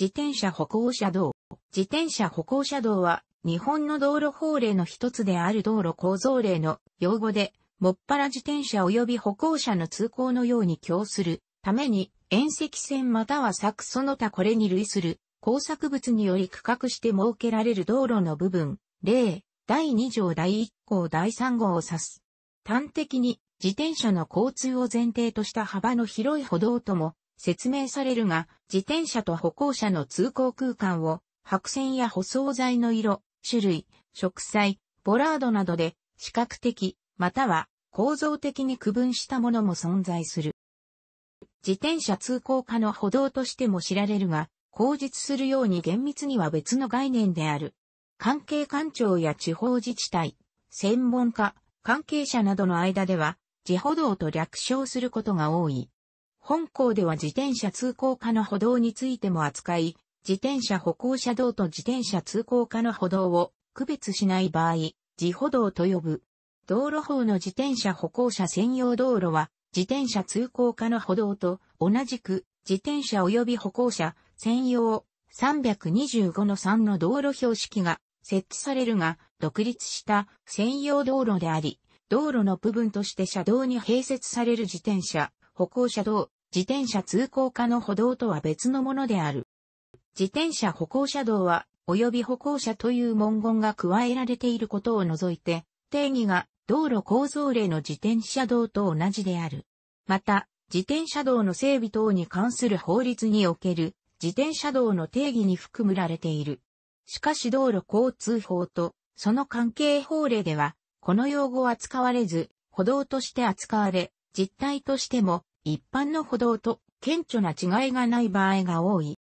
自転車歩行者道。自転車歩行者道は、日本の道路法令の一つである道路構造令の用語で、もっぱら自転車及び歩行者の通行のように供するために、縁石線または柵その他これに類する工作物により区画して設けられる道路の部分、例、第2条第1項第3号を指す。端的に、自転車の交通を前提とした幅の広い歩道とも説明されるが、自転車と歩行者の通行空間を、白線や舗装材の色、種類、植栽、ボラードなどで、視覚的、または構造的に区分したものも存在する。自転車通行可の歩道としても知られるが、口実するように厳密には別の概念である。関係官庁や地方自治体、専門家、関係者などの間では、自歩道と略称することが多い。本校では自転車通行可の歩道についても扱い、自転車歩行者道と自転車通行可の歩道を区別しない場合、自歩道と呼ぶ。道路法の自転車歩行者専用道路は、自転車通行可の歩道と同じく、自転車及び歩行者専用325の3の道路標識が設置されるが、独立した専用道路であり、道路の部分として車道に併設される自転車、歩行者道、自転車通行可の歩道とは別のものである。自転車歩行者道は、及び歩行者という文言が加えられていることを除いて、定義が道路構造例の自転車道と同じである。また、自転車道の整備等に関する法律における自転車道の定義に含められている。しかし道路交通法とその関係法令では、この用語は使われず、歩道として扱われ、実態としても一般の歩道と顕著な違いがない場合が多い。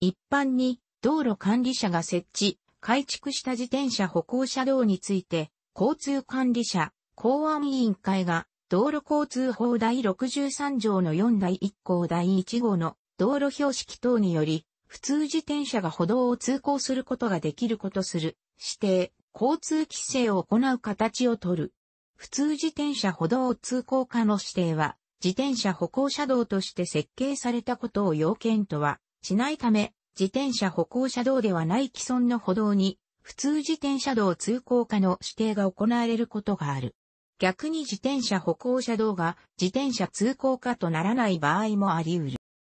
一般に道路管理者が設置、改築した自転車歩行車道について、交通管理者、公安委員会が道路交通法第63条の4第1項第1号の道路標識等により、普通自転車が歩道を通行することができることする、指定、交通規制を行う形をとる。普通自転車歩道通行可の指定は、自転車歩行車道として設計されたことを要件とはしないため、自転車歩行車道ではない既存の歩道に、普通自転車道通行可の指定が行われることがある。逆に自転車歩行車道が自転車通行可とならない場合もあり得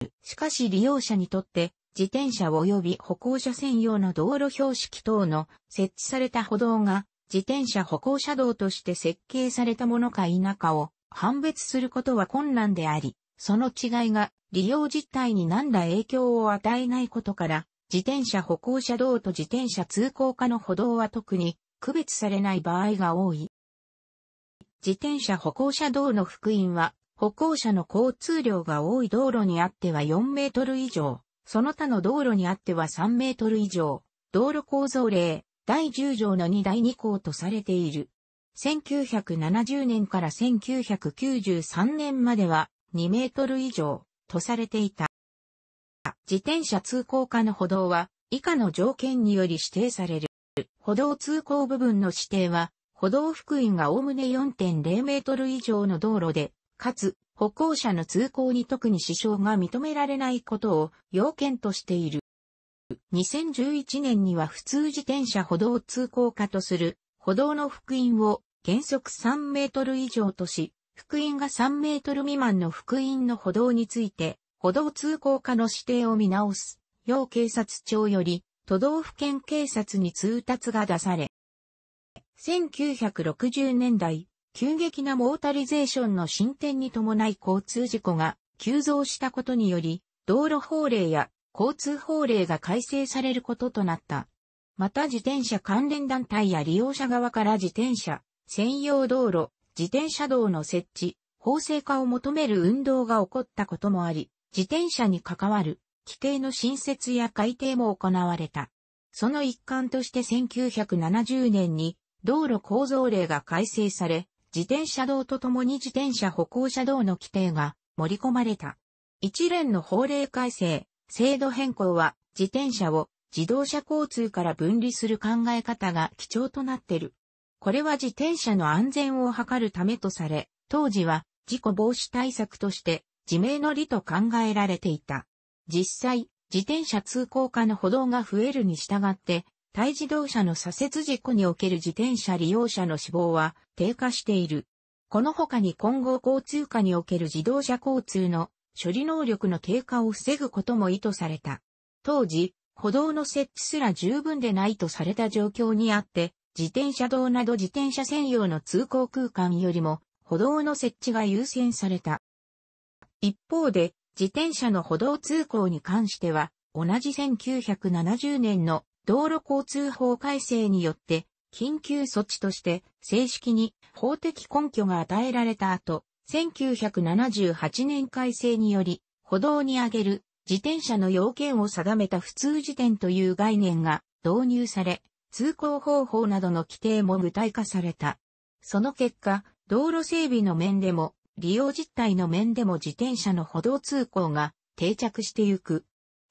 る。しかし利用者にとって自転車及び歩行者専用の道路標識等の設置された歩道が自転車歩行車道として設計されたものか否かを判別することは困難であり、その違いが利用実態に何ら影響を与えないことから、自転車歩行者道と自転車通行下の歩道は特に区別されない場合が多い。自転車歩行者道の福音は、歩行者の交通量が多い道路にあっては4メートル以上、その他の道路にあっては3メートル以上、道路構造例第10条の2第2項とされている。1970年から1993年までは2メートル以上とされていた。自転車通行可の歩道は以下の条件により指定される。歩道通行部分の指定は歩道福音がおおむね4.0メートル以上の道路で、かつ歩行者の通行に特に支障が認められないことを要件としている。2011年には普通自転車歩道通行化とする歩道の福音を原則3メートル以上とし、福音が3メートル未満の福音の歩道について、歩道通行課の指定を見直す、要警察庁より、都道府県警察に通達が出され、1960年代、急激なモータリゼーションの進展に伴い交通事故が急増したことにより、道路法令や交通法令が改正されることとなった。また自転車関連団体や利用者側から自転車、専用道路、自転車道の設置、法制化を求める運動が起こったこともあり、自転車に関わる規定の新設や改定も行われた。その一環として1970年に道路構造令が改正され、自転車道とともに自転車歩行者道の規定が盛り込まれた。一連の法令改正、制度変更は自転車を自動車交通から分離する考え方が基調となってる。これは自転車の安全を図るためとされ、当時は事故防止対策として自明の理と考えられていた。実際、自転車通行化の歩道が増えるに従って、対自動車の左折事故における自転車利用者の死亡は低下している。この他に今後交通化における自動車交通の処理能力の低下を防ぐことも意図された。当時、歩道の設置すら十分でないとされた状況にあって、自転車道など自転車専用の通行空間よりも歩道の設置が優先された。一方で、自転車の歩道通行に関しては、同じ1970年の道路交通法改正によって、緊急措置として正式に法的根拠が与えられた後、1978年改正により、歩道に上げる自転車の要件を定めた普通自転という概念が導入され、通行方法などの規定も具体化された。その結果、道路整備の面でも、利用実態の面でも自転車の歩道通行が定着してゆく。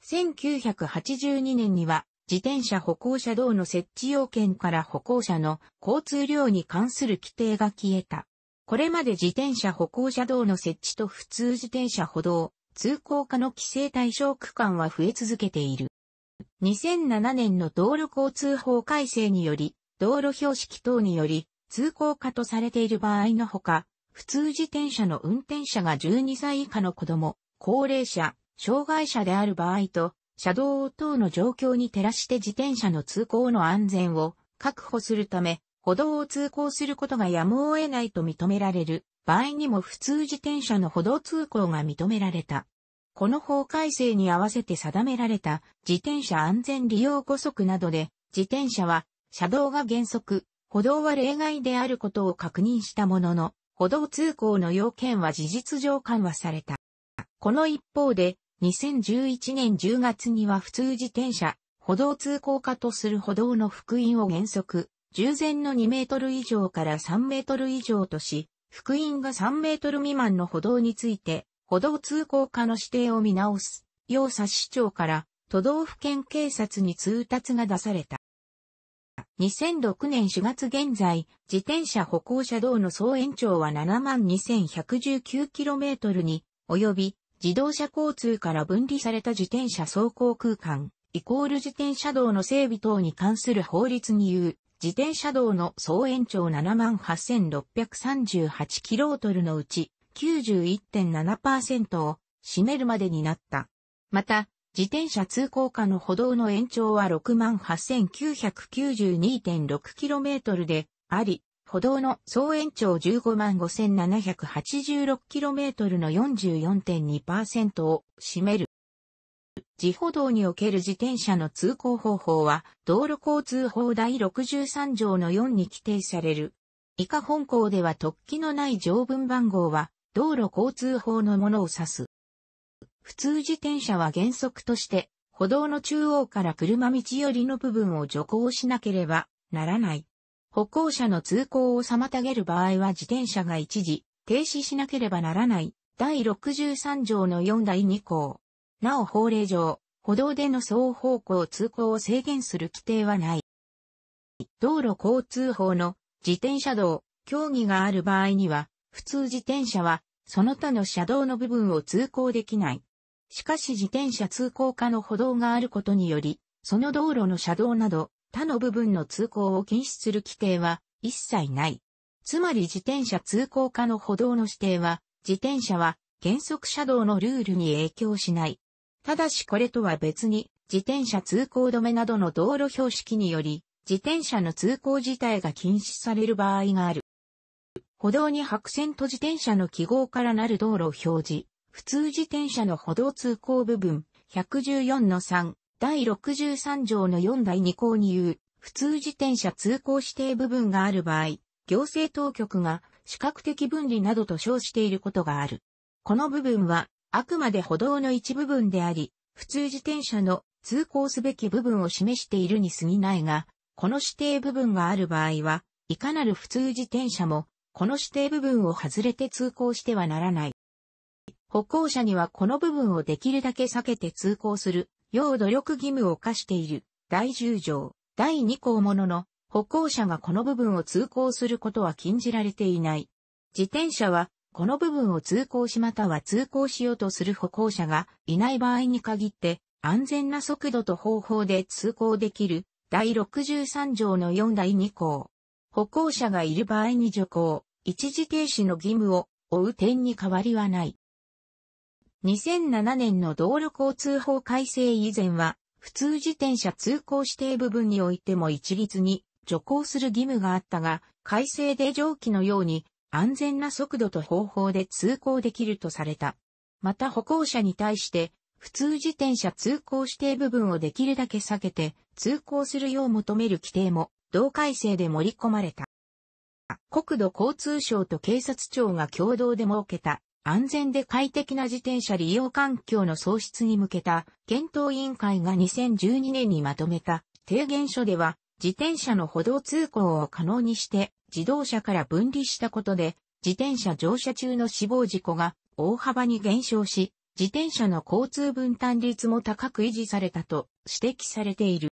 1982年には、自転車歩行者道の設置要件から歩行者の交通量に関する規定が消えた。これまで自転車歩行者道の設置と普通自転車歩道、通行可の規制対象区間は増え続けている。2007年の道路交通法改正により、道路標識等により、通行可とされている場合のほか、普通自転車の運転者が12歳以下の子供、高齢者、障害者である場合と、車道等の状況に照らして自転車の通行の安全を確保するため、歩道を通行することがやむを得ないと認められる場合にも普通自転車の歩道通行が認められた。この法改正に合わせて定められた自転車安全利用5則などで、自転車は車道が原則、歩道は例外であることを確認したものの、歩道通行の要件は事実上緩和された。この一方で、2011年10月には普通自転車、歩道通行化とする歩道の福音を原則、従前の2メートル以上から3メートル以上とし、福音が3メートル未満の歩道について、歩道通行課の指定を見直す、要佐市長から都道府県警察に通達が出された。2006年4月現在、自転車歩行者道の総延長は 72,119km に及び、自動車交通から分離された自転車走行空間、イコール自転車道の整備等に関する法律に言う、自転車道の総延長 78,638km のうち、91.7%を占めるまでになった。また、自転車通行下の歩道の延長は 68,992.6km であり、歩道の総延長 155,786km の44.2%を占める。自歩道における自転車の通行方法は、道路交通法第63条の4に規定される。以下本校では突起のない条文番号は、道路交通法のものを指す。普通自転車は原則として、歩道の中央から車道寄りの部分を徐行しなければならない。歩行者の通行を妨げる場合は自転車が一時停止しなければならない第63条の4第2項。なお法令上、歩道での双方向通行を制限する規定はない。道路交通法の自転車道、競技がある場合には、普通自転車は、その他の車道の部分を通行できない。しかし自転車通行可の歩道があることにより、その道路の車道など、他の部分の通行を禁止する規定は一切ない。つまり自転車通行可の歩道の指定は、自転車は原則車道のルールに影響しない。ただしこれとは別に、自転車通行止めなどの道路標識により、自転車の通行自体が禁止される場合がある。歩道に白線と自転車の記号からなる道路を表示。普通自転車の歩道通行部分、114の3、第63条の4第2項に言う、普通自転車通行指定部分がある場合、行政当局が視覚的分離などと称していることがある。この部分は、あくまで歩道の一部分であり、普通自転車の通行すべき部分を示しているに過ぎないが、この指定部分がある場合は、いかなる普通自転車もこの指定部分を外れて通行してはならない。歩行者にはこの部分をできるだけ避けて通行する、要努力義務を課している、第10条、第2項ものの、歩行者がこの部分を通行することは禁じられていない。自転車は、この部分を通行しまたは通行しようとする歩行者がいない場合に限って、安全な速度と方法で通行できる、第63条の4第2項。歩行者がいる場合に徐行、一時停止の義務を負う点に変わりはない。2007年の道路交通法改正以前は、普通自転車通行指定部分においても一律に徐行する義務があったが、改正で上記のように安全な速度と方法で通行できるとされた。また歩行者に対して、普通自転車通行指定部分をできるだけ避けて通行するよう求める規定も同改正で盛り込まれた。国土交通省と警察庁が共同で設けた安全で快適な自転車利用環境の創出に向けた検討委員会が2012年にまとめた提言書では自転車の歩道通行を可能にして自動車から分離したことで自転車乗車中の死亡事故が大幅に減少し自転車の交通分担率も高く維持されたと指摘されている。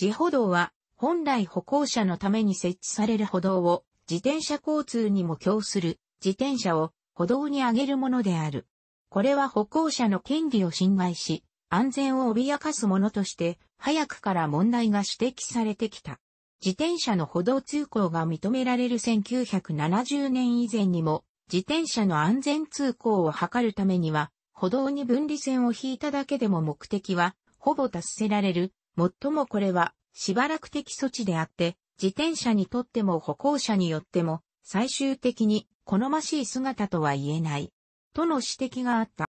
自歩道は本来歩行者のために設置される歩道を自転車交通にも供する自転車を歩道に上げるものである。これは歩行者の権利を侵害し、安全を脅かすものとして、早くから問題が指摘されてきた。自転車の歩道通行が認められる1970年以前にも、自転車の安全通行を図るためには、歩道に分離線を引いただけでも目的は、ほぼ達せられる。もっともこれは、しばらく的措置であって、自転車にとっても歩行者によっても、最終的に好ましい姿とは言えない。との指摘があった。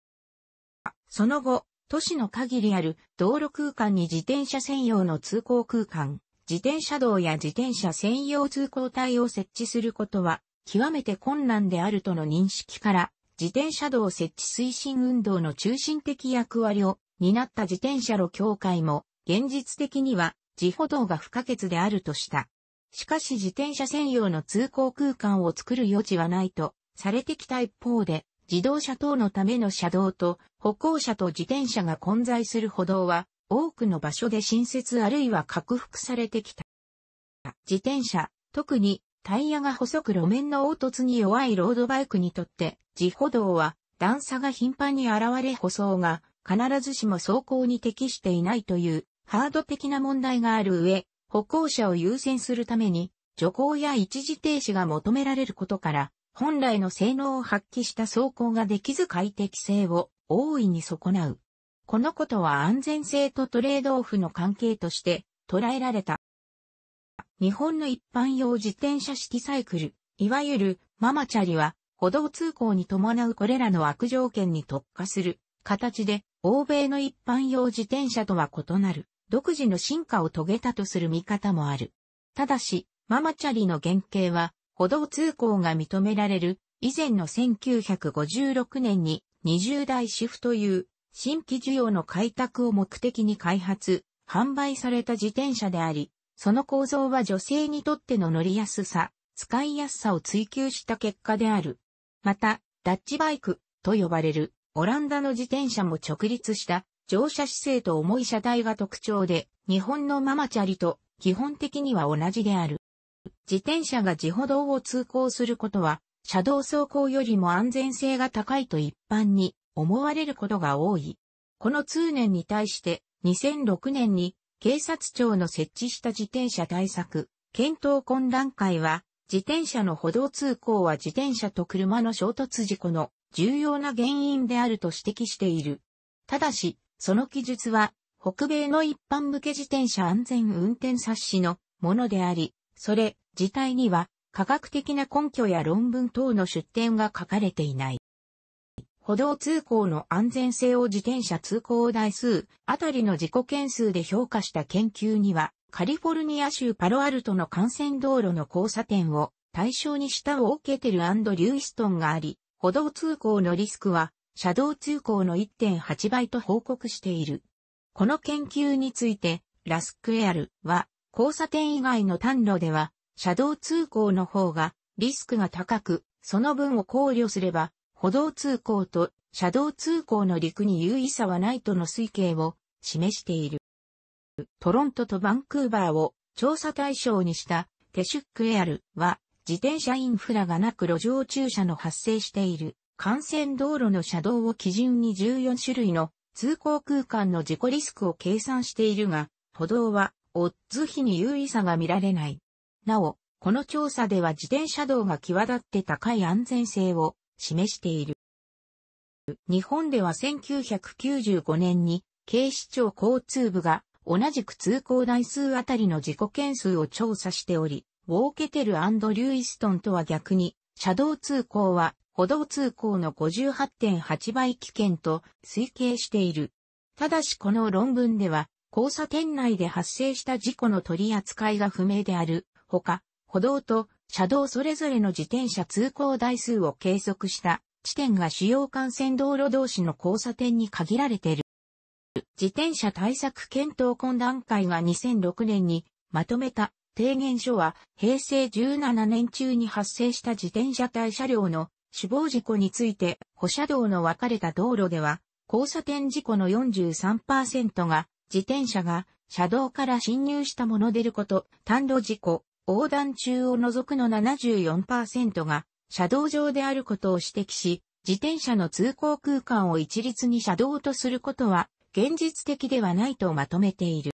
その後、都市の限りある道路空間に自転車専用の通行空間、自転車道や自転車専用通行帯を設置することは極めて困難であるとの認識から、自転車道設置推進運動の中心的役割を担った自転車路協会も、現実的には自歩道が不可欠であるとした。しかし自転車専用の通行空間を作る余地はないとされてきた一方で、自動車等のための車道と歩行者と自転車が混在する歩道は多くの場所で新設あるいは拡幅されてきた。自転車、特にタイヤが細く路面の凹凸に弱いロードバイクにとって自歩道は段差が頻繁に現れ舗装が必ずしも走行に適していないというハード的な問題がある上、歩行者を優先するために、徐行や一時停止が求められることから、本来の性能を発揮した走行ができず快適性を大いに損なう。このことは安全性とトレードオフの関係として捉えられた。日本の一般用自転車式サイクル、いわゆるママチャリは歩道通行に伴うこれらの悪条件に特化する形で欧米の一般用自転車とは異なる。独自の進化を遂げたとする見方もある。ただし、ママチャリの原型は、歩道通行が認められる以前の1956年に20代シフという新規需要の開拓を目的に開発、販売された自転車であり、その構造は女性にとっての乗りやすさ、使いやすさを追求した結果である。また、ダッチバイクと呼ばれるオランダの自転車も直立した乗車姿勢と重い車体が特徴で、日本のママチャリと基本的には同じである。自転車が自歩道を通行することは、車道走行よりも安全性が高いと一般に思われることが多い。この通念に対して2006年に警察庁の設置した自転車対策検討懇談会は自転車の歩道通行は自転車と車の衝突事故の重要な原因であると指摘している。ただし、その記述は、北米の一般向け自転車安全運転冊子のものであり、それ自体には科学的な根拠や論文等の出典が書かれていない。歩道通行の安全性を自転車通行台数あたりの事故件数で評価した研究には、カリフォルニア州パロアルトの幹線道路の交差点を対象にしたウォーケテルリュイストンがあり、歩道通行のリスクは車道通行の1.8倍と報告している。この研究について、ラスクエアルは、交差点以外の単路では、車道通行の方がリスクが高く、その分を考慮すれば、歩道通行と車道通行の陸に優位差はないとの推計を示している。トロントとバンクーバーを調査対象にしたテシュックエアルは自転車インフラがなく路上駐車の発生している幹線道路の車道を基準に14種類の通行空間の事故リスクを計算しているが、歩道はオッズ比に優位差が見られない。なお、この調査では自転車道が際立って高い安全性を示している。日本では1995年に警視庁交通部が同じく通行台数あたりの事故件数を調査しており、ウォーケテル・リュイストンとは逆に、車道通行は歩道通行の58.8倍危険と推計している。ただしこの論文では、交差点内で発生した事故の取り扱いが不明であるほか、歩道と車道それぞれの自転車通行台数を計測した地点が主要幹線道路同士の交差点に限られている。自転車対策検討懇談会が2006年にまとめた提言書は平成17年中に発生した自転車対車両の死亡事故について、歩車道の分かれた道路では、交差点事故の43%が、自転車が車道から侵入したもの出ること、単路事故、横断中を除くの74%が、車道上であることを指摘し、自転車の通行空間を一律に車道とすることは、現実的ではないとまとめている。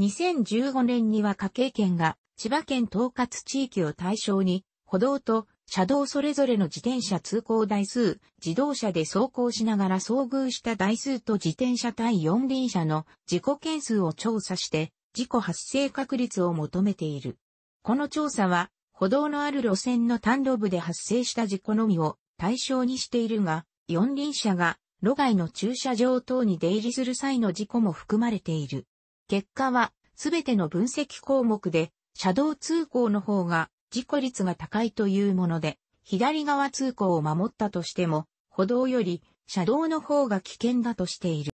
2015年には家計圏が、千葉県統括地域を対象に、歩道と車道それぞれの自転車通行台数、自動車で走行しながら遭遇した台数と自転車対四輪車の事故件数を調査して、事故発生確率を求めている。この調査は、歩道のある路線の単路部で発生した事故のみを対象にしているが、四輪車が路外の駐車場等に出入りする際の事故も含まれている。結果は、すべての分析項目で、車道通行の方が事故率が高いというもので、左側通行を守ったとしても、歩道より車道の方が危険だとしている。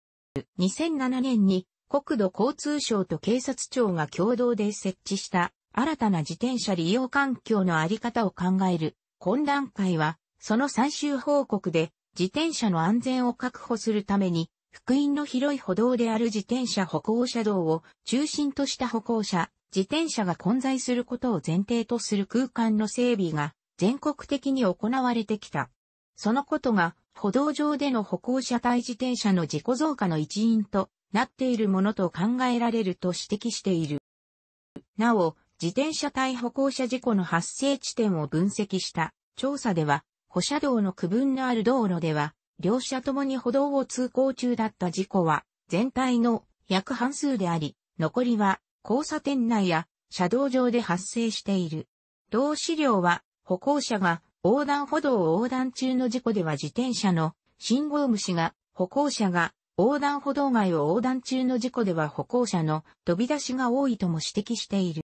2007年に国土交通省と警察庁が共同で設置した新たな自転車利用環境のあり方を考える懇談会は、その最終報告で自転車の安全を確保するために、福音の広い歩道である自転車歩行車道を中心とした歩行者自転車が混在することを前提とする空間の整備が全国的に行われてきた。そのことが歩道上での歩行者対自転車の事故増加の一因となっているものと考えられると指摘している。なお、自転車対歩行者事故の発生地点を分析した調査では、歩車道の区分のある道路では、両車ともに歩道を通行中だった事故は、全体の約半数であり、残りは交差点内や車道上で発生している。同資料は歩行者が横断歩道を横断中の事故では自転車の信号無視が歩行者が横断歩道外を横断中の事故では歩行者の飛び出しが多いとも指摘している。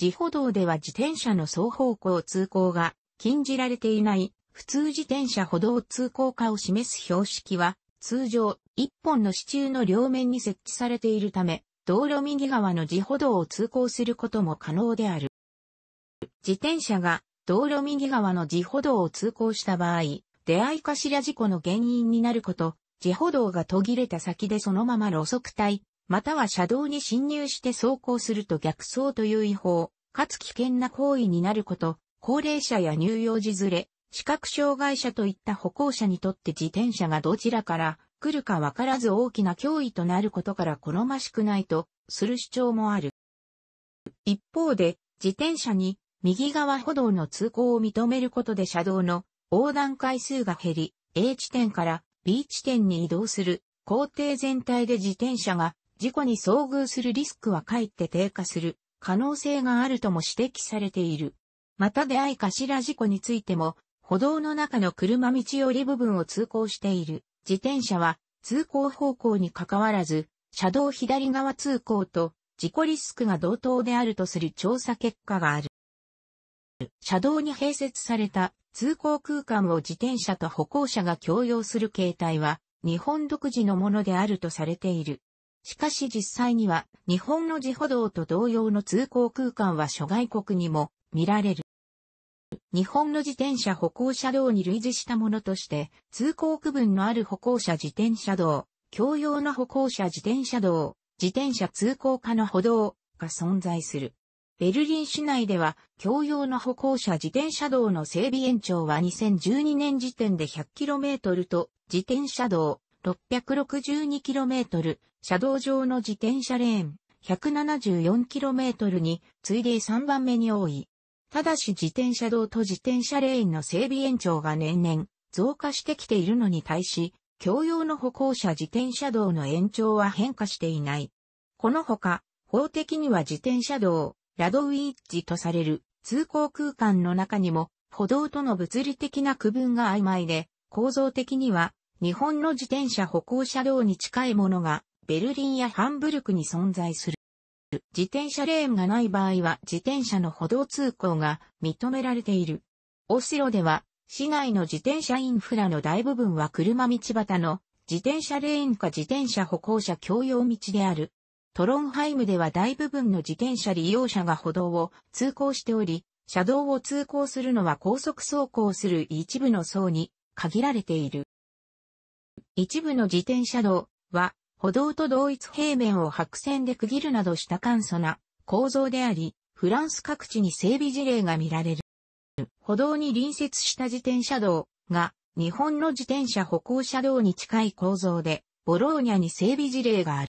自歩道では自転車の双方向通行が禁じられていない普通自転車歩道通行化を示す標識は通常1本の支柱の両面に設置されているため道路右側の自歩道を通行することも可能である。自転車が道路右側の自歩道を通行した場合、出会い頭事故の原因になること、自歩道が途切れた先でそのまま路側帯、または車道に侵入して走行すると逆走という違法、かつ危険な行為になること、高齢者や乳幼児連れ、視覚障害者といった歩行者にとって自転車がどちらから来るかわからず大きな脅威となることから好ましくないとする主張もある。一方で、自転車に右側歩道の通行を認めることで車道の横断回数が減り、A 地点から B 地点に移動する工程全体で自転車が事故に遭遇するリスクはかえって低下する可能性があるとも指摘されている。また出会い頭事故についても、歩道の中の車道より部分を通行している自転車は通行方向に関わらず、車道左側通行と事故リスクが同等であるとする調査結果がある。車道に併設された通行空間を自転車と歩行者が共用する形態は日本独自のものであるとされている。しかし実際には日本の自歩道と同様の通行空間は諸外国にも見られる。日本の自転車歩行車道に類似したものとして、通行区分のある歩行者自転車道、共用の歩行者自転車道、自転車通行課の歩道が存在する。ベルリン市内では、共用の歩行者自転車道の整備延長は2012年時点で 100km と、自転車道 662km、車道上の自転車レーン 174km についで3番目に多い。ただし自転車道と自転車レーンの整備延長が年々増加してきているのに対し、共用の歩行者自転車道の延長は変化していない。このほか、法的には自転車道、ラドウィッジとされる通行空間の中にも歩道との物理的な区分が曖昧で、構造的には日本の自転車歩行車道に近いものがベルリンやハンブルクに存在する。る。自転車レーンがない場合は自転車の歩道通行が認められている。オスロでは、市内の自転車インフラの大部分は車道端の自転車レーンか自転車歩行者共用道である。トロンハイムでは大部分の自転車利用者が歩道を通行しており、車道を通行するのは高速走行する一部の層に限られている。一部の自転車道は歩道と同一平面を白線で区切るなどした簡素な構造であり、フランス各地に整備事例が見られる。歩道に隣接した自転車道が日本の自転車歩行車道に近い構造で、ボローニャに整備事例がある。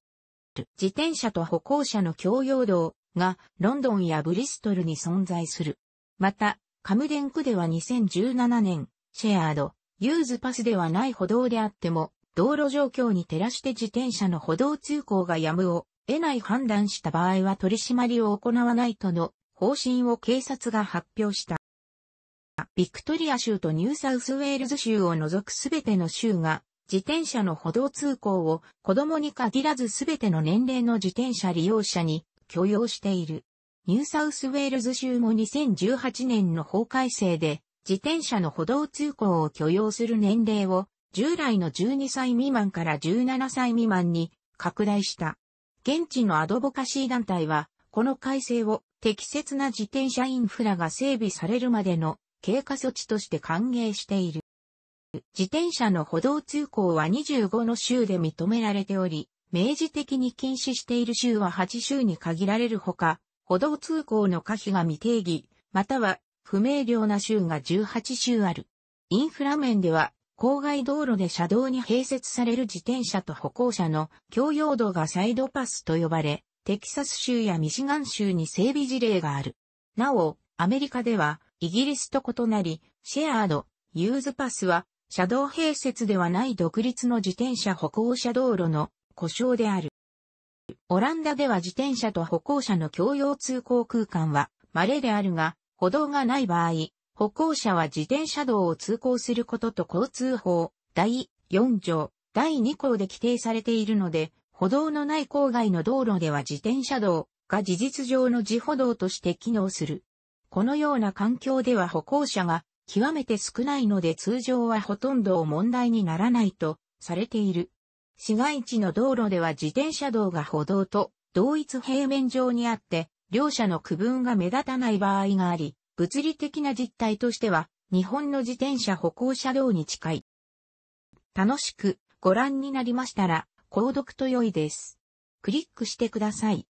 自転車と歩行者の共用道がロンドンやブリストルに存在する。また、カムデン区では2017年、シェアード、ユーズパスではない歩道であっても、道路状況に照らして自転車の歩道通行がやむを得ない判断した場合は取り締まりを行わないとの方針を警察が発表した。ビクトリア州とニューサウスウェールズ州を除くすべての州が自転車の歩道通行を子供に限らずすべての年齢の自転車利用者に許容している。ニューサウスウェールズ州も2018年の法改正で自転車の歩道通行を許容する年齢を従来の12歳未満から17歳未満に拡大した。現地のアドボカシー団体は、この改正を適切な自転車インフラが整備されるまでの経過措置として歓迎している。自転車の歩道通行は25の州で認められており、明示的に禁止している州は8州に限られるほか、歩道通行の可否が未定義、または不明瞭な州が18州ある。インフラ面では郊外道路で車道に併設される自転車と歩行者の共用道がサイドパスと呼ばれ、テキサス州やミシガン州に整備事例がある。なお、アメリカでは、イギリスと異なり、シェアード、ユーズパスは、車道併設ではない独立の自転車歩行者道路の故障である。オランダでは自転車と歩行者の共用通行空間は、稀であるが、歩道がない場合、歩行者は自転車道を通行することと交通法、第4条、第2項で規定されているので、歩道のない郊外の道路では自転車道が事実上の自歩道として機能する。このような環境では歩行者が極めて少ないので通常はほとんど問題にならないとされている。市街地の道路では自転車道が歩道と同一平面上にあって、両者の区分が目立たない場合があり、物理的な実態としては、日本の自転車歩行車両に近い。楽しくご覧になりましたら、購読と良いです。クリックしてください。